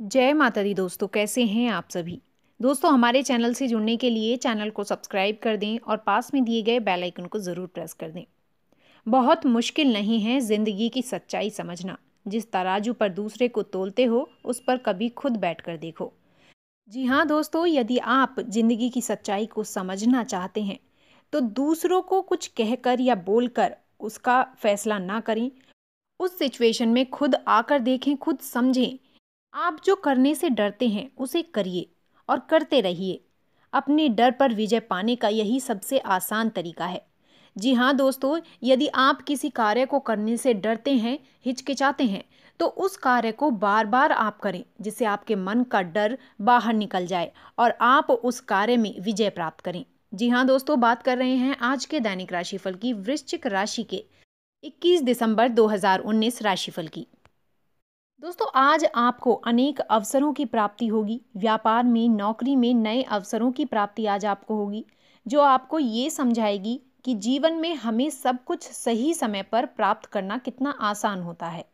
जय माता दी दोस्तों कैसे हैं आप सभी दोस्तों हमारे चैनल से जुड़ने के लिए चैनल को सब्सक्राइब कर दें और पास में दिए गए बेल आइकन को ज़रूर प्रेस कर दें बहुत मुश्किल नहीं है ज़िंदगी की सच्चाई समझना जिस तराजू पर दूसरे को तोलते हो उस पर कभी खुद बैठ कर देखो जी हाँ दोस्तों यदि आप ज़िंदगी की सच्चाई को समझना चाहते हैं तो दूसरों को कुछ कहकर या बोलकर उसका फैसला ना करें उस सिचुएशन में खुद आकर देखें खुद समझें आप जो करने से डरते हैं उसे करिए और करते रहिए अपने डर पर विजय पाने का यही सबसे आसान तरीका है जी हाँ दोस्तों यदि आप किसी कार्य को करने से डरते हैं हिचकिचाते हैं तो उस कार्य को बार बार आप करें जिससे आपके मन का डर बाहर निकल जाए और आप उस कार्य में विजय प्राप्त करें जी हाँ दोस्तों बात कर रहे हैं आज के दैनिक राशिफल की वृश्चिक राशि के 21 दिसंबर 2019 राशिफल की दोस्तों आज आपको अनेक अवसरों की प्राप्ति होगी व्यापार में नौकरी में नए अवसरों की प्राप्ति आज आपको होगी जो आपको ये समझाएगी कि जीवन में हमें सब कुछ सही समय पर प्राप्त करना कितना आसान होता है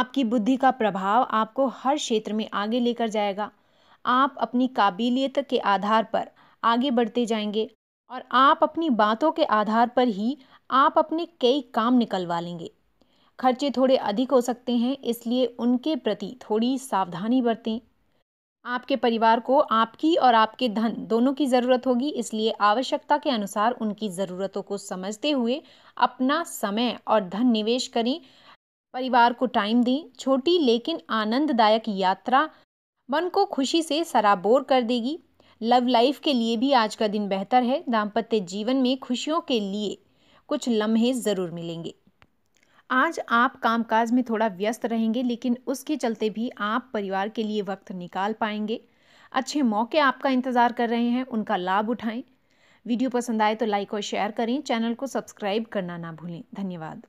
आपकी बुद्धि का प्रभाव आपको हर क्षेत्र में आगे लेकर जाएगा आप अपनी काबिलियत के आधार पर आगे बढ़ते जाएंगे और आप अपनी बातों के आधार पर ही आप अपने कई काम निकलवा लेंगे खर्चे थोड़े अधिक हो सकते हैं इसलिए उनके प्रति थोड़ी सावधानी बरतें आपके परिवार को आपकी और आपके धन दोनों की ज़रूरत होगी इसलिए आवश्यकता के अनुसार उनकी ज़रूरतों को समझते हुए अपना समय और धन निवेश करें परिवार को टाइम दें छोटी लेकिन आनंददायक यात्रा मन को खुशी से सराबोर कर देगी लव लाइफ के लिए भी आज का दिन बेहतर है दाम्पत्य जीवन में खुशियों के लिए कुछ लम्हे ज़रूर मिलेंगे आज आप कामकाज में थोड़ा व्यस्त रहेंगे लेकिन उसके चलते भी आप परिवार के लिए वक्त निकाल पाएंगे अच्छे मौके आपका इंतज़ार कर रहे हैं उनका लाभ उठाएं वीडियो पसंद आए तो लाइक और शेयर करें चैनल को सब्सक्राइब करना ना भूलें धन्यवाद